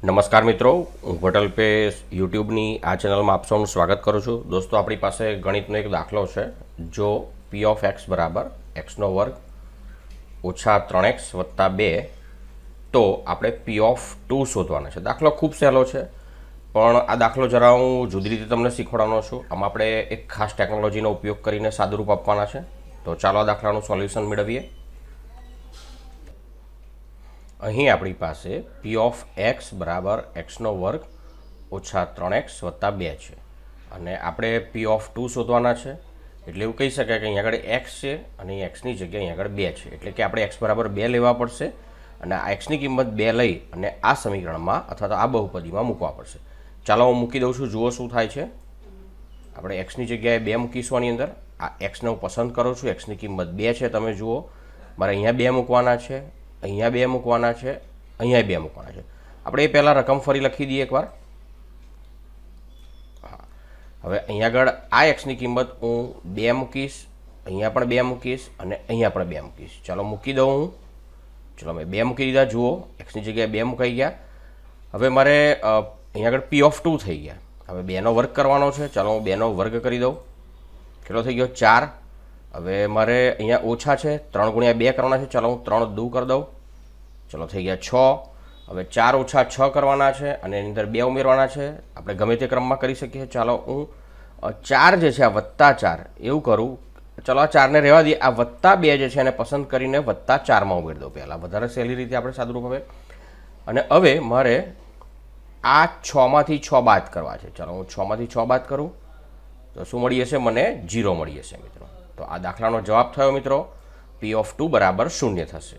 નમસ્કાર મિત્રો હું હોટલ પે યુટ્યુબની આ ચેનલમાં આપ સૌનું સ્વાગત કરું છું દોસ્તો આપણી પાસે ગણિતનો એક દાખલો છે જો પી ઓફ એક્સ બરાબર એક્સનો વર્ગ ઓછા ત્રણ એક્સ વત્તા બે તો આપણે પી ઓફ ટુ શોધવાના છે દાખલો ખૂબ સહેલો છે પણ આ દાખલો જરા હું જુદી રીતે તમને શીખવાડવાનો છું આમાં આપણે એક ખાસ ટેકનોલોજીનો ઉપયોગ કરીને સાદુરૂપ આપવાના છે તો ચાલો આ દાખલાનું સોલ્યુશન મેળવીએ અહીં આપણી પાસે પી ઓફ એક્સ બરાબર એક્સનો વર્ગ ઓછા ત્રણ એક્સ વત્તા બે છે અને આપણે પી ઓફ ટુ શોધવાના છે એટલે એવું કહી શકાય કે અહીં આગળ એક્સ છે અને એક્સની જગ્યાએ અહીં આગળ બે છે એટલે કે આપણે એક્સ બરાબર બે લેવા પડશે અને આ એક્સની કિંમત બે લઈ અને આ સમીકરણમાં અથવા તો આ બહુપદીમાં મૂકવા પડશે ચાલો હું મૂકી દઉં છું જુઓ શું થાય છે આપણે એક્સની જગ્યાએ બે મૂકીશું આની અંદર આ એક્સને હું પસંદ કરું છું એક્સની કિંમત બે છે તમે જુઓ મારે અહીંયા બે મૂકવાના છે અહીંયા બે મૂકવાના છે અહીંયા બે મૂકવાના છે આપણે એ પહેલાં રકમ ફરી લખી દઈએ એકવાર હવે અહીંયા આગળ આ એક્સની કિંમત હું બે મૂકીશ અહીંયા પણ બે મૂકીશ અને અહીંયા પણ બે મૂકીશ ચાલો મૂકી દઉં હું ચાલો મેં બે મૂકી દીધા જુઓ એક્સની જગ્યાએ બે મૂકાઈ ગયા હવે મારે અહીંયા આગળ પી ઓફ ટુ થઈ ગયા હવે બેનો વર્ગ કરવાનો છે ચાલો હું બેનો વર્ગ કરી દઉં કેટલો થઈ ગયો ચાર હવે મારે અહીંયા ઓછા છે ત્રણ ગુણ્યા બે કરવાના છે ચાલો હું ત્રણ દૂ કરી દઉં ચલો થઈ ગયા છ હવે ચાર ઓછા છ કરવાના છે અને એની અંદર બે ઉમેરવાના છે આપણે ગમે તે ક્રમમાં કરી શકીએ ચાલો હું ચાર જે છે આ વત્તા ચાર એવું કરું ચાલો આ ચારને રહેવા દઈએ આ વત્તા બે જે છે એને પસંદ કરીને વત્તા ચારમાં ઉમેરી દઉં પહેલાં વધારે સહેલી રીતે આપણે સાદરૂપ હવે અને હવે મારે આ છમાંથી છ બાદ કરવા છે ચાલો હું છમાંથી છ બાદ કરું તો શું મળી જશે મને જીરો મળી જશે મિત્રો તો આ દાખલાનો જવાબ થયો મિત્રો પી ઓફ ટુ બરાબર શૂન્ય થશે